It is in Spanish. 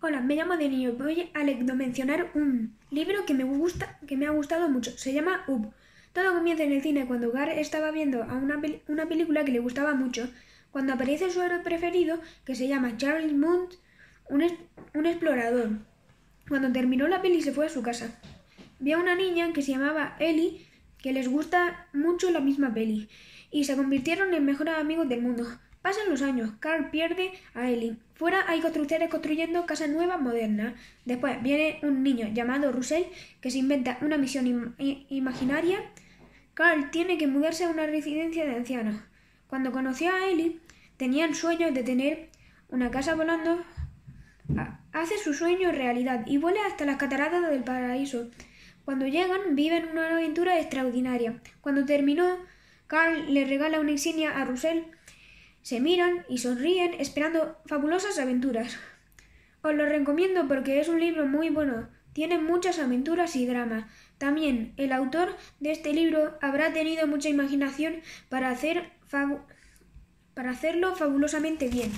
Hola, me llamo Denis y voy a mencionar un libro que me, gusta, que me ha gustado mucho. Se llama Up. Todo comienza en el cine cuando Gar estaba viendo a una, película que le gustaba mucho, cuando aparece su héroe preferido, que se llama Charles Munt, un, un explorador. Cuando terminó la peli se fue a su casa. Vio a una niña que se llamaba Ellie que les gusta mucho la misma peli, y se convirtieron en mejores amigos del mundo. Pasan los años, Carl pierde a Ellie. Fuera hay constructores construyendo casas nuevas modernas. Después viene un niño llamado Russell que se inventa una misión imaginaria. Carl tiene que mudarse a una residencia de ancianos. Cuando conoció a Ellie, tenían sueños de tener una casa volando. Hace su sueño realidad y vuela hasta las cataratas del paraíso. Cuando llegan, viven una aventura extraordinaria. Cuando terminó, Carl le regala una insignia a Russell. Se miran y sonríen esperando fabulosas aventuras. Os lo recomiendo porque es un libro muy bueno. Tiene muchas aventuras y dramas. También el autor de este libro habrá tenido mucha imaginación para, hacer para hacerlo fabulosamente bien.